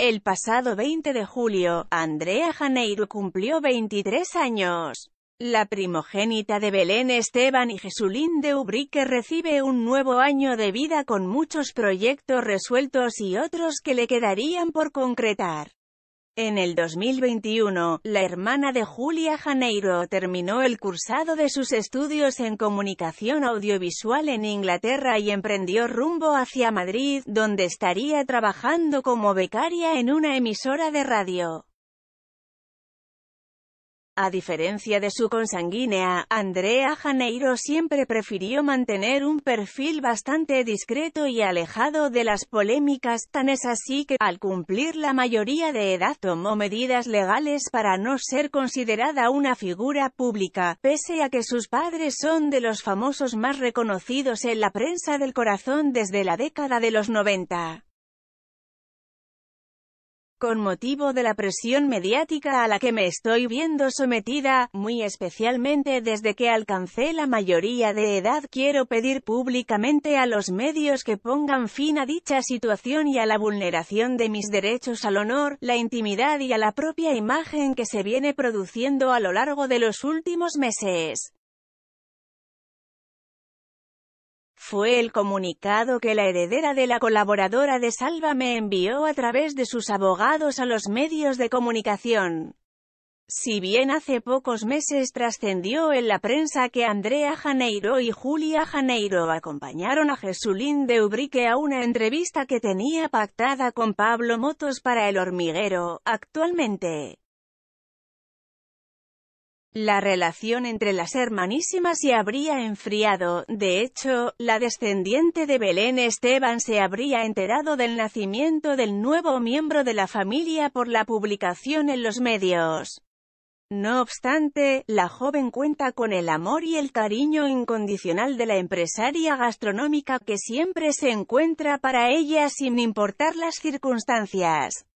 El pasado 20 de julio, Andrea Janeiro cumplió 23 años. La primogénita de Belén Esteban y Jesulín de Ubrique recibe un nuevo año de vida con muchos proyectos resueltos y otros que le quedarían por concretar. En el 2021, la hermana de Julia Janeiro terminó el cursado de sus estudios en comunicación audiovisual en Inglaterra y emprendió rumbo hacia Madrid, donde estaría trabajando como becaria en una emisora de radio. A diferencia de su consanguínea, Andrea Janeiro siempre prefirió mantener un perfil bastante discreto y alejado de las polémicas, tan es así que, al cumplir la mayoría de edad tomó medidas legales para no ser considerada una figura pública, pese a que sus padres son de los famosos más reconocidos en la prensa del corazón desde la década de los 90. Con motivo de la presión mediática a la que me estoy viendo sometida, muy especialmente desde que alcancé la mayoría de edad, quiero pedir públicamente a los medios que pongan fin a dicha situación y a la vulneración de mis derechos al honor, la intimidad y a la propia imagen que se viene produciendo a lo largo de los últimos meses. fue el comunicado que la heredera de la colaboradora de me envió a través de sus abogados a los medios de comunicación. Si bien hace pocos meses trascendió en la prensa que Andrea Janeiro y Julia Janeiro acompañaron a Jesulín de Ubrique a una entrevista que tenía pactada con Pablo Motos para El Hormiguero, actualmente, la relación entre las hermanísimas se habría enfriado, de hecho, la descendiente de Belén Esteban se habría enterado del nacimiento del nuevo miembro de la familia por la publicación en los medios. No obstante, la joven cuenta con el amor y el cariño incondicional de la empresaria gastronómica que siempre se encuentra para ella sin importar las circunstancias.